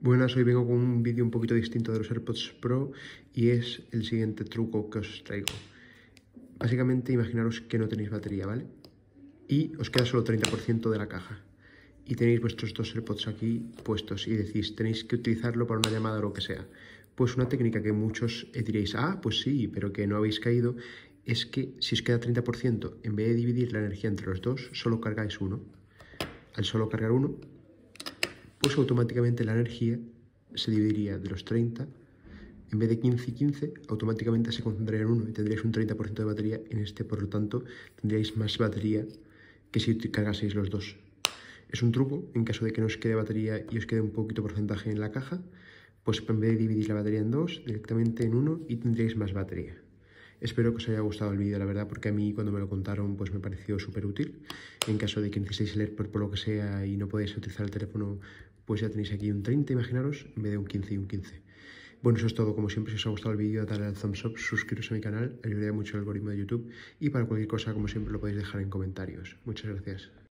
Buenas, hoy vengo con un vídeo un poquito distinto de los AirPods Pro y es el siguiente truco que os traigo. Básicamente imaginaros que no tenéis batería, ¿vale? Y os queda solo 30% de la caja y tenéis vuestros dos AirPods aquí puestos y decís tenéis que utilizarlo para una llamada o lo que sea. Pues una técnica que muchos eh, diréis, ah, pues sí, pero que no habéis caído, es que si os queda 30%, en vez de dividir la energía entre los dos, solo cargáis uno. Al solo cargar uno, pues automáticamente la energía se dividiría de los 30, en vez de 15 y 15, automáticamente se concentraría en uno y tendríais un 30% de batería en este, por lo tanto, tendríais más batería que si cargaseis los dos. Es un truco, en caso de que no os quede batería y os quede un poquito porcentaje en la caja, pues en vez de dividir la batería en dos, directamente en uno y tendréis más batería. Espero que os haya gustado el vídeo, la verdad, porque a mí cuando me lo contaron pues me pareció súper útil. En caso de que necesitéis leer por, lo que sea y no podéis utilizar el teléfono, pues ya tenéis aquí un 30, imaginaros, en vez de un 15 y un 15. Bueno, eso es todo. Como siempre, si os ha gustado el vídeo, dadle al thumbs up, suscribiros a mi canal, ayudaría mucho el algoritmo de YouTube y para cualquier cosa, como siempre, lo podéis dejar en comentarios. Muchas gracias.